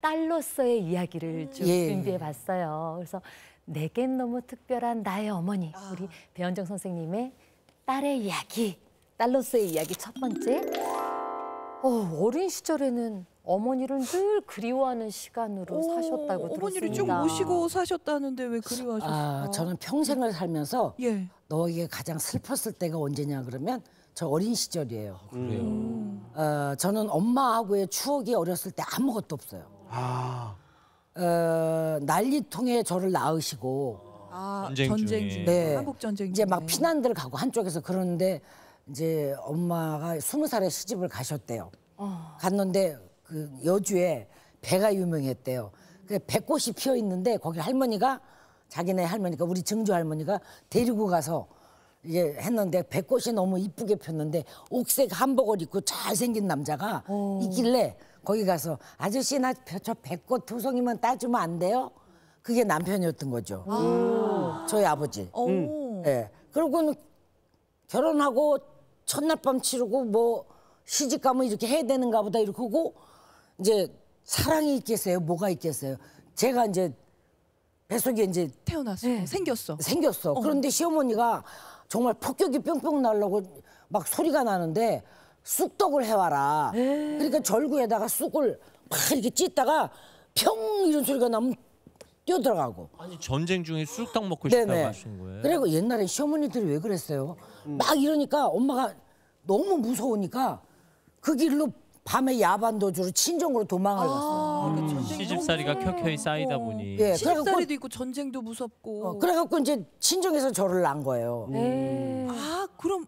딸로서의 이야기를 음. 쭉 예. 준비해 봤어요. 그래서 내겐 너무 특별한 나의 어머니 아. 우리 배현정 선생님의 딸의 이야기 딸로서의 이야기 첫 번째 어, 어린 시절에는 어머니를 늘 그리워하는 시간으로 오, 사셨다고 어머니를 들었습니다. 어머니를 쭉 모시고 사셨다는데 왜 그리워하셨어요? 아, 저는 평생을 살면서 예. 너에게 가장 슬펐을 때가 언제냐 그러면 저 어린 시절이에요. 그래요. 음. 어, 저는 엄마하고의 추억이 어렸을 때 아무것도 없어요. 아. 어, 난리통에 저를 낳으시고 아, 전쟁, 전쟁 중에. 네. 한국 전쟁 이제 막 피난들 가고 한쪽에서 그러는데 이제 엄마가 스무 살에 시집을 가셨대요. 어. 갔는데 그 여주에 배가 유명했대요. 그 배꽃이 피어 있는데 거기 할머니가 자기네 할머니가 우리 증조 할머니가 데리고 가서 이제 했는데 배꽃이 너무 이쁘게 폈는데 옥색 한복을 입고 잘생긴 남자가 오. 어. 있길래 거기 가서 아저씨 나저 배꼽 두송이면 따주면 안 돼요? 그게 남편이었던 거죠. 아. 저희 아버지. 음. 예. 네. 그리고는 결혼하고 첫날 밤 치르고 뭐 시집 가면 이렇게 해야 되는가 보다 이렇게 하고 이제 사랑이 있겠어요? 뭐가 있겠어요? 제가 이제 뱃속에 이제 태어났어. 네. 예. 생겼어. 생겼어. 어. 그런데 시어머니가 정말 폭격이 뿅뿅 날라고 막 소리가 나는데 쑥떡을 해와라. 에이. 그러니까 절구에다가 쑥을 막 이렇게 찢다가 평 이런 소리가 나면 뛰어들어가고. 아니 전쟁 중에 쑥떡 먹고 싶다고 하신 거예요? 그리고 옛날에 시어머니들이 왜 그랬어요? 음. 막 이러니까 엄마가 너무 무서우니까 그 길로 밤에 야반도주로 친정으로 도망을 아, 갔어요. 그 음, 시집살이가 켜켜이 쌓이다 어. 보니. 예, 시집살이도 있고 전쟁도 무섭고. 어, 그래갖고 이제 친정에서 저를 낳은 거예요. 네. 음. 아 그럼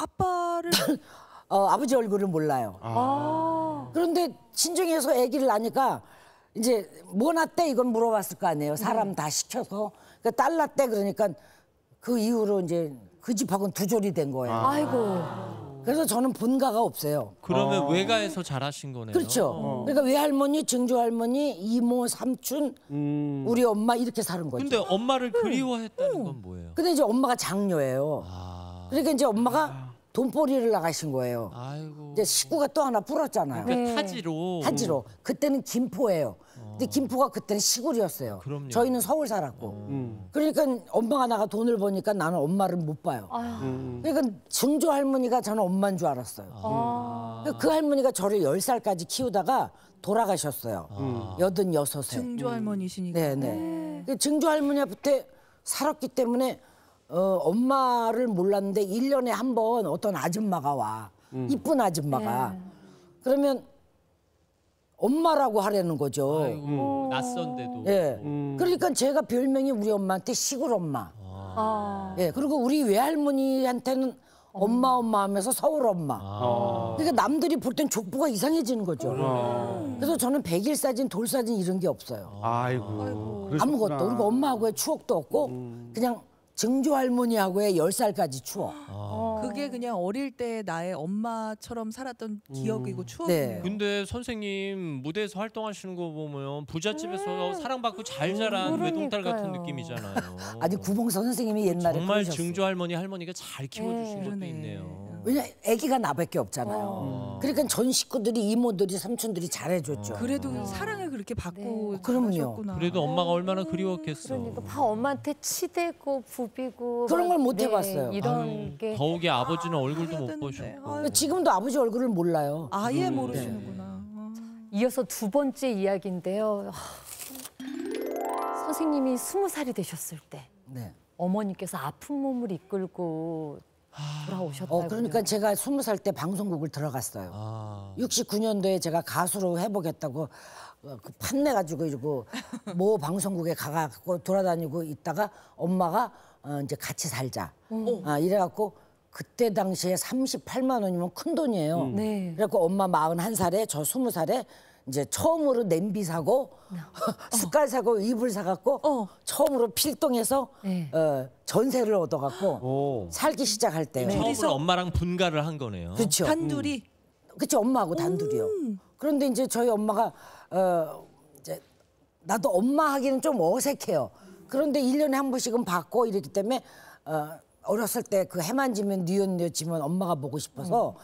아빠를 어, 아버지 얼굴을 몰라요. 아. 그런데 친정에서 아기를 낳니까 이제 뭐 낳대 이건 물어봤을 거 아니에요. 사람 음. 다 시켜서 그러니까 딸 낳대 그러니까 그 이후로 이제 그 집하고는 두 졸이 된 거예요. 아. 아이고. 그래서 저는 본가가 없어요. 그러면 어. 외가에서 자라신 거네요. 그렇죠. 어. 그러니까 외할머니, 증조할머니, 이모, 삼촌, 음. 우리 엄마 이렇게 사는 거죠. 근데 엄마를 음. 그리워했다는 건 음. 뭐예요? 근데 이제 엄마가 장녀예요. 아. 그러니까 이제 엄마가 돈벌이를 나가신 거예요. 아이고. 이제 식구가 또 하나 불었잖아요. 그 타지로. 네. 타지로. 그때는 김포예요. 어. 근데 김포가 그때는 시골이었어요. 그럼요. 저희는 서울 살았고. 어. 음. 그러니까 엄마가 나가 돈을 버니까 나는 엄마를 못 봐요. 음. 그러니까 증조 할머니가 저는 엄마인 줄 알았어요. 아. 그러니까 그 할머니가 저를 열살까지 키우다가 돌아가셨어요. 아. 여든 여섯에 증조 할머니시니까. 네네. 네. 네. 네. 그 증조 할머니 한테 살았기 때문에 어, 엄마를 몰랐는데 1년에한 번 어떤 아줌마가 와. 음. 이쁜 아줌마가. 네. 그러면 엄마라고 하려는 거죠. 아이고, 음. 낯선데도. 예. 음. 그러니까 제가 별명이 우리 엄마한테 시골 엄마. 아. 아. 예. 그리고 우리 외할머니한테는 엄마 엄마 하면서 서울 엄마. 아. 그러니까 남들이 볼 땐 족보가 이상해지는 거죠. 아. 그래서 저는 백일 사진, 돌 사진 이런 게 없어요. 아이고. 아이고. 아무것도 그리고 엄마하고의 추억도 없고 음. 그냥 증조 할머니하고의 1 0 살까지 추억. 아. 그게 그냥 어릴 때 나의 엄마처럼 살았던 음. 기억이고 네. 추억이에요. 네. 근데 선생님 무대에서 활동하시는 거 보면 부잣집에서 네. 사랑받고 잘 자란 그 외동딸 같은 느낌이잖아요. 아니 구봉선 선생님이 옛날에 정말 그러셨어요. 증조 할머니 할머니가 잘 키워주신 네. 것도 있네요. 음. 왜냐면 아기가 나밖에 없잖아요. 어. 그러니까 전 식구들이 이모들이 삼촌들이 잘해줬죠. 그래도 어. 사랑을 그렇게 받고 네. 어, 그럼요. 그래도 엄마가 얼마나 그리웠겠어. 그러니까 다 엄마한테 치대고 부비고 그런 걸못 네, 해봤어요. 이런 아유, 게 더욱이 아, 아버지는 얼굴도 못 보셨고 지금도 아버지 얼굴을 몰라요. 아예 음, 모르시는구나. 네. 아. 이어서 두 번째 이야기인데요. 선생님이 스무 살이 되셨을 때 네. 어머니께서 아픈 몸을 이끌고 돌아오셨다고 어, 그러니까 제가 2 0살때 방송국을 들어갔어요. 아. 69년도에 제가 가수로 해보겠다고 어, 그 판내 가지고 이러고 모 방송국에 가갖고 돌아다니고 있다가 엄마가 어, 이제 같이 살자. 음. 아, 이래갖고 그때 당시에 38만 원이면 큰 돈이에요. 음. 네. 그래갖고 엄마 41살에 저 20살에 이제 처음으로 냄비 사고 어. 숟갈 사고 이불 사갖고 어. 처음으로 필동에서 네. 어, 전세를 얻어갖고 오. 살기 시작할 때 네. 처음으로 엄마랑 분가를 한 거네요. 그렇죠. 단둘이. 음. 그렇죠. 엄마하고 단둘이요. 음. 그런데 이제 저희 엄마가 어, 이제 나도 엄마 하기는 좀 어색해요. 그런데 일년에한 번씩은 받고 이러기 때문에 어, 어렸을 때 그 해만 지면 뉴욕 뉴욕 지면 엄마가 보고 싶어서 음.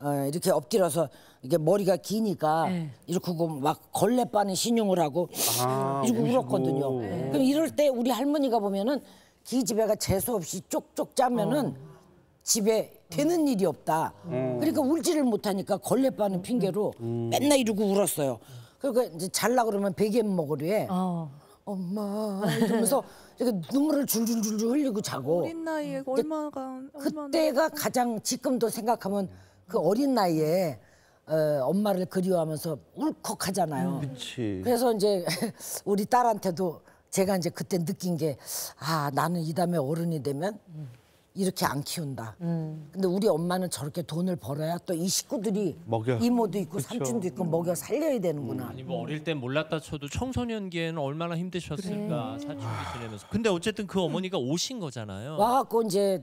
어, 이렇게 엎드려서 이게 머리가 기니까 네. 이렇게 막 걸레 빠는 신용을 하고 아, 이러고 울었거든요. 네. 그럼 이럴 때 우리 할머니가 보면은 기집애가 재수 없이 쪽쪽 짜면은 어. 집에 되는 일이 없다. 음. 그러니까 울지를 못하니까 걸레 빠는 핑계로 음. 음. 맨날 이러고 울었어요. 그러니까 이제 잘라 그러면 베개 먹으래 어. 엄마 이러면서 이렇게 눈물을 줄줄줄줄 흘리고 자고 어린 나이에 얼마가 그때가 가장 지금도 생각하면 그 어린 나이에 어, 엄마를 그리워하면서 울컥하잖아요. 음, 그치. 그래서 이제 우리 딸한테도 제가 이제 그때 느낀 게 아, 나는 이 다음에 어른이 되면 이렇게 안 키운다. 음. 근데 우리 엄마는 저렇게 돈을 벌어야 또 이 식구들이 먹여. 이모도 있고 그쵸. 삼촌도 있고 먹여 살려야 되는구나. 아니 음, 뭐 어릴 땐 몰랐다 쳐도 청소년기에는 얼마나 힘드셨을까 사춘기 지내면서. 근데 어쨌든 그 어머니가 오신 거잖아요. 와갖고 이제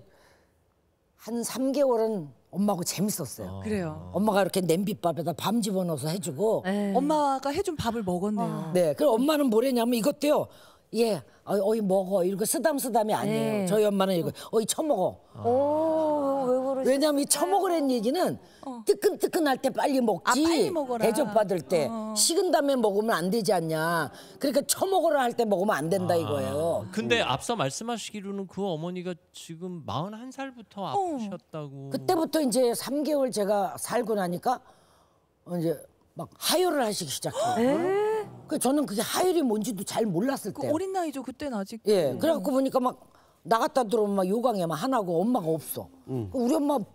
한 3개월은 엄마하고 재밌었어요. 아. 그래요. 엄마가 이렇게 냄비밥에다 밤 집어넣어서 해주고. 에이. 네. 엄마가 해준 밥을 먹었네요. 아. 네. 그럼 엄마는 뭐랬냐면 이것도요. 예, 어, 이 먹어 이렇게 쓰담쓰담이 아니에요. 네. 저희 엄마는 이거 어이 처먹어. 오, 왜 그러지? 왜냐면 이 처먹으라는 얘기는 어. 뜨끈뜨끈할 때 빨리 먹지. 아, 빨리 먹어라. 대접받을 때 어. 어. 식은 다음에 먹으면 안 되지 않냐. 그러니까 처먹으라 할 때 먹으면 안 된다 아. 이거예요. 근데 앞서 말씀하시기로는 그 어머니가 지금 41살부터 아프셨다고. 그때부터 이제 3개월 제가 살고 나니까 이제 막 하혈을 하시기 시작해요. 그 저는 그게 하율이 뭔지도 잘 몰랐을 그 어린 나이죠. 그때는 아직. 예. 음. 그래갖고 보니까 막 나갔다 들어오면 막 요강에 막 하나고 엄마가 없어. 음. 그 우리 엄마 막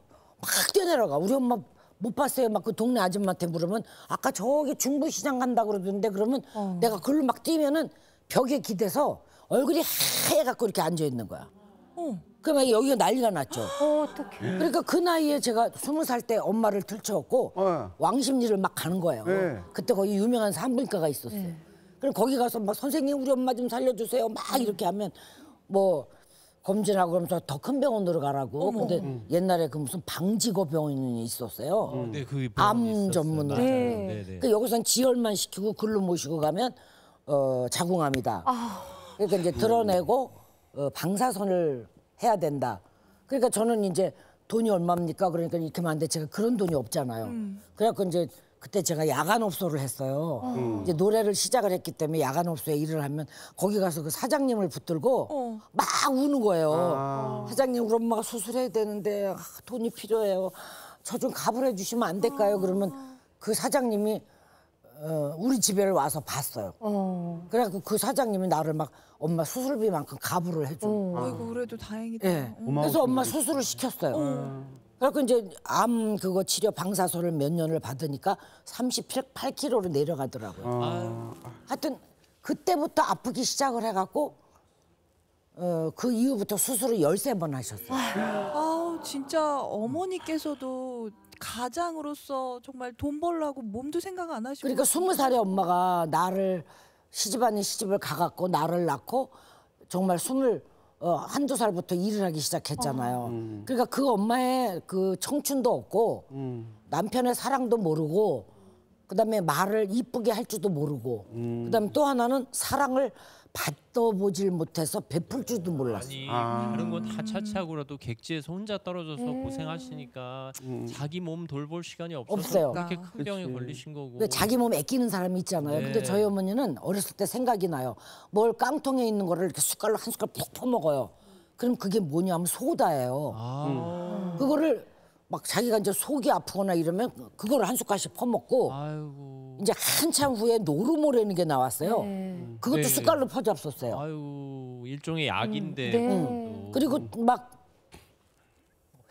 뛰어내려가. 우리 엄마 못 봤어요. 막 그 동네 아줌마한테 물으면 아까 저기 중부시장 간다 그러던데 그러면 어. 내가 글로 막 뛰면은 벽에 기대서 얼굴이 하얘갖고 이렇게 앉아 있는 거야. 어. 그러면 여기가 난리가 났죠. 어, 어떡해. 그러니까 그 나이에 제가 스무 살 때 엄마를 들쳐갖고 어. 왕십리를 막 가는 거예요. 네. 그때 거기 유명한 산부인과가 있었어요. 네. 그럼 거기 가서 막 선생님 우리 엄마 좀 살려주세요 막 이렇게 하면 뭐 검진하고 그러면서 더 큰 병원으로 가라고. 어머. 근데 음. 옛날에 그 무슨 방지고 병원이 있었어요. 음. 네, 그암 전문으로. 네. 네. 그 여기선 지혈만 시키고 글로 모시고 가면 어 자궁암이다. 아. 그러니까 이제 드러내고 어, 방사선을 해야 된다. 그러니까 저는 이제 돈이 얼마입니까? 그러니까 이렇게 만데 제가 그런 돈이 없잖아요. 음. 그래갖고 이제 그때 제가 야간 업소를 했어요. 어. 음. 이제 노래를 시작을 했기 때문에 야간 업소에 일을 하면 거기 가서 그 사장님을 붙들고 어. 막 우는 거예요. 아. 사장님 우리 엄마가 수술해야 되는데 아, 돈이 필요해요. 저 좀 가불해 주시면 안 될까요? 아. 그러면 그 사장님이 어, 우리 집에 와서 봤어요. 어. 그래갖고 그 사장님이 나를 막 엄마 수술비만큼 가부를 해줘. 어. 아이고 그래도 다행이다. 예. 어. 그래서 엄마 수술을 시켰어요. 어. 그래갖고 이제 암 그거 치료 방사선을 몇 년을 받으니까 38kg로 내려가더라고요. 아. 하여튼 그때부터 아프기 시작을 해갖고 어, 그 이후부터 수술을 열세 번 하셨어요. 아우 진짜 어머니께서도 가장으로서 정말 돈 벌라고 몸도 생각 안 하시고 그러니까 스무 살의 엄마가 나를 시집 아닌 시집을 가갖고 나를 낳고 정말 스물 어, 한두 살부터 일을 하기 시작했잖아요. 어. 음. 그러니까 그 엄마의 그 청춘도 없고 음. 남편의 사랑도 모르고 그다음에 말을 이쁘게 할 줄도 모르고 음. 그다음에 또 하나는 사랑을 받도 보질 못해서 베풀 줄도 몰랐어. 아니 아. 다른 건다 차치하고라도 객지에서 혼자 떨어져서 음. 고생하시니까 음. 자기 몸 돌볼 시간이 없어서 없어요. 그렇게 큰 병에 그치. 걸리신 거고. 왜 자기 몸에 끼는 사람이 있잖아요. 근데 네. 저희 어머니는 어렸을 때 생각이 나요. 뭘 깡통에 있는 거를 이렇게 숟갈로 한 숟갈 푹 퍼먹어요. 그럼 그게 뭐냐면 소다예요. 아. 그거를 막 자기가 이제 속이 아프거나 이러면 그걸 한 숟가락씩 퍼먹고 아이고. 이제 한참 후에 노르모라는 게 나왔어요. 네. 그것도 네. 숟갈로 퍼잡았어요. 었 아유 일종의 약인데. 음, 네. 그리고 막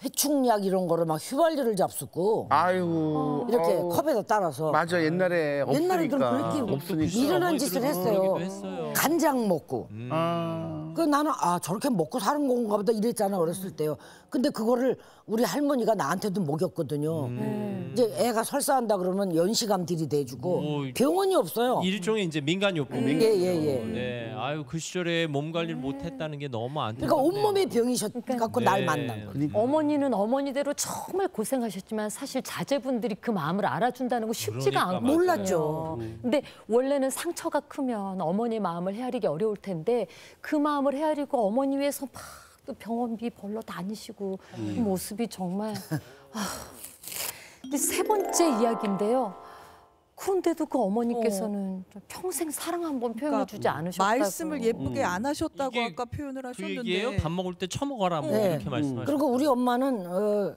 해충약 이런 거를 막 휘발유를 잡수고 아이고 이렇게 아 컵에다 따라서 맞아 옛날에 없으니까. 옛날에 그럼 그렇게 없으니까. 일어난 짓을 했어요. 했어요. 간장 먹고. 음. 아. 그 나는 아 저렇게 먹고 사는 건가 보다 이랬잖아 어렸을 때요. 근데 그거를 우리 할머니가 나한테도 먹였거든요. 음. 이제 애가 설사한다 그러면 연시감 들이대주고 오, 병원이 없어요. 일종의 이제 민간요법. 음. 민간요법. 예, 예, 예. 네, 아유 그 시절에 몸 관리를 못했다는 게 너무 안타깝네요. 그러니까 온몸에 병이셨 그러니까 갖고 네. 날 만난 거예요. 그러니까. 어머니는 어머니대로 정말 고생하셨지만 사실 자제분들이 그 마음을 알아준다는 거 쉽지가 그러니까 않고 몰랐죠. 근데 원래는 상처가 크면 어머니 마음을 헤아리기 어려울 텐데 그 마음 마음을 헤아리고 어머니 위해서 막 또 병원비 벌러 다니시고 그 음. 그 모습이 정말 아, 세 번째 이야기인데요. 그런데도 그 어머니께서는 어. 평생 사랑 한번 표현해 그러니까 주지 그러니까 않으셨다고 말씀을 예쁘게 음. 안 하셨다고 아까 표현을 그 하셨는데 얘기예요? 밥 먹을 때 처먹어라 뭐 네. 이렇게 음. 말씀하셨어요. 그리고 우리 엄마는 어,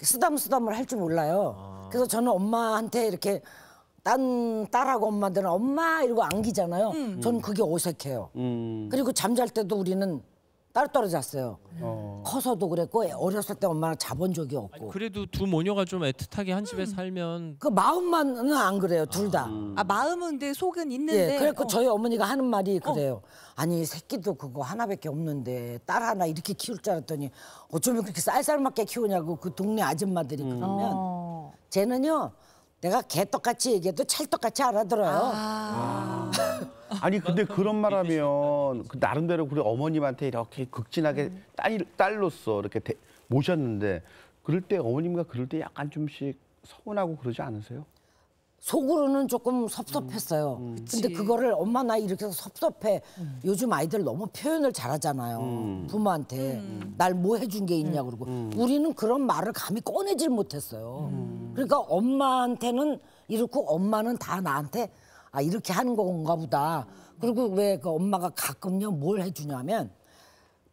쓰담쓰담을 할 줄 몰라요. 아. 그래서 저는 엄마한테 이렇게 딴 딸하고 엄마들은 엄마 이러고 안기잖아요. 음. 저는 그게 어색해요. 음. 그리고 잠잘 때도 우리는 따로따로 잤어요. 음. 어. 커서도 그랬고 어렸을 때 엄마랑 잡은 적이 없고. 아니, 그래도 두 모녀가 좀 애틋하게 한 집에 음. 살면 그 마음만은 안 그래요. 둘 다. 아, 음. 아 마음은 내 속은 예, 있는데. 예, 그래갖고 어. 저희 어머니가 하는 말이 어. 그래요. 어. 아니 새끼도 그거 하나밖에 없는데 딸 하나 이렇게 키울 줄 알았더니 어쩌면 그렇게 쌀쌀맞게 키우냐고 그 동네 아줌마들이 음. 그러면 어. 쟤는요. 내가 개떡같이 얘기해도 찰떡같이 알아들어요. 아. 아. 니 근데 그런 말하면 그 나름대로 우리 어머님한테 이렇게 극진하게 음. 딸, 딸로서 이렇게 대, 모셨는데 그럴 때 어머님과 그럴 때 약간 좀씩 서운하고 그러지 않으세요? 속으로는 조금 섭섭했어요. 음, 음. 근데 그거를 엄마 나 이렇게 섭섭해. 음. 요즘 아이들 너무 표현을 잘하잖아요. 음. 부모한테 음. 날뭐 해준 게 있냐 음. 그러고 우리는 그런 말을 감히 꺼내질 못했어요. 그러니까 엄마한테는 이렇고 엄마는 다 나한테 아 이렇게 하는 건가 보다. 그리고 왜그 엄마가 가끔요 뭘 해주냐면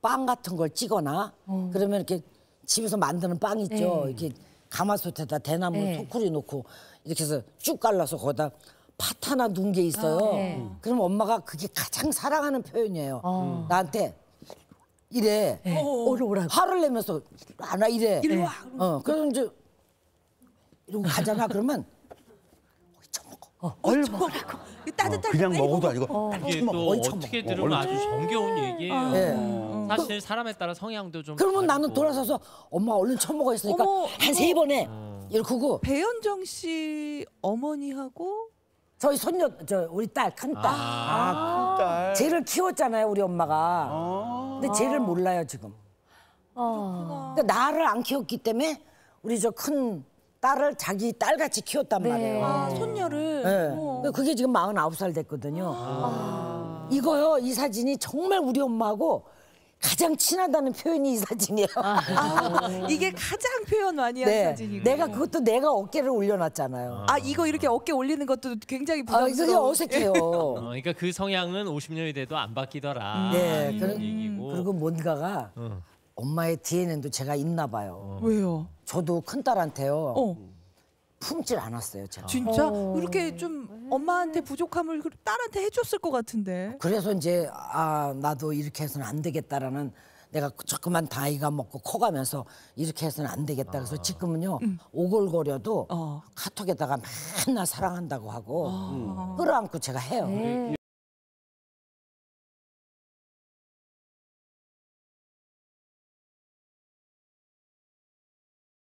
빵 같은 걸 찌거나 음. 그러면 이렇게 집에서 만드는 빵 있죠. 네. 이렇게 가마솥에다 대나무 네. 예. 소쿠리 놓고 이렇게 해서 쭉 갈라서 거기다 팥 하나 놓은 게 있어요. 아, 네. 그럼 엄마가 그게 가장 사랑하는 표현이에요. 아. 나한테 이래 어. 오르 화를 내면서 안와 이래. 이리 와. 어, 그래서 이제 이러고 가잖아 그러면 어얼 처먹라고. 어, 어, 따뜻하게 그냥 먹어도 아니고 이게 또 처먹어. 떻게 들으면 아주 정겨운 얘기예요. 어. 예. 음. 그 사실 사람에 따라 성향도 좀 그러면 다르고. 돌아서서 엄마 얼른 처먹어 했으니까 한 세 번에 이러고 음. 배현정 씨 어머니하고 저희 손녀 저 우리 딸 큰 딸. 아, 아. 딸. 쟤를 키웠잖아요 우리 엄마가. 아. 근데 쟤를 몰라요 지금. 그러니까 나를 안 키웠기 때문에 우리 저큰 딸을 자기 딸같이 키웠단 네. 말이에요. 아, 손녀를. 네. 그게 지금 49살 됐거든요. 아. 이거요, 이 사진이 정말 우리 엄마하고 가장 친하다는 표현이 이 사진이에요. 아, 아. 이게 가장 표현 많이 한 네, 사진이고. 내가 그것도 내가 어깨를 올려놨잖아요. 아, 아 이거 이렇게 어깨 올리는 것도 굉장히 아, 부담스러워. 아, 어색해요. 어, 그러니까 그 성향은 50년이 돼도 안 바뀌더라. 네, 그런 얘기고. 그리고 뭔가가. 어. 엄마의 DNA도 제가 있나 봐요. 어. 왜요? 저도 큰딸한테요. 어. 품질 않았어요, 제가. 진짜? 어. 이렇게 좀 엄마한테 부족함을 그 딸한테 해줬을 것 같은데. 그래서 이제 아 나도 이렇게 해서는 안 되겠다라는 내가 자꾸만 다이가 먹고 커가면서 이렇게 해서는 안 되겠다. 그래서 아. 지금은요 음. 오글거려도 어. 카톡에다가 맨날 사랑한다고 하고 아. 음. 끌어안고 제가 해요. 네.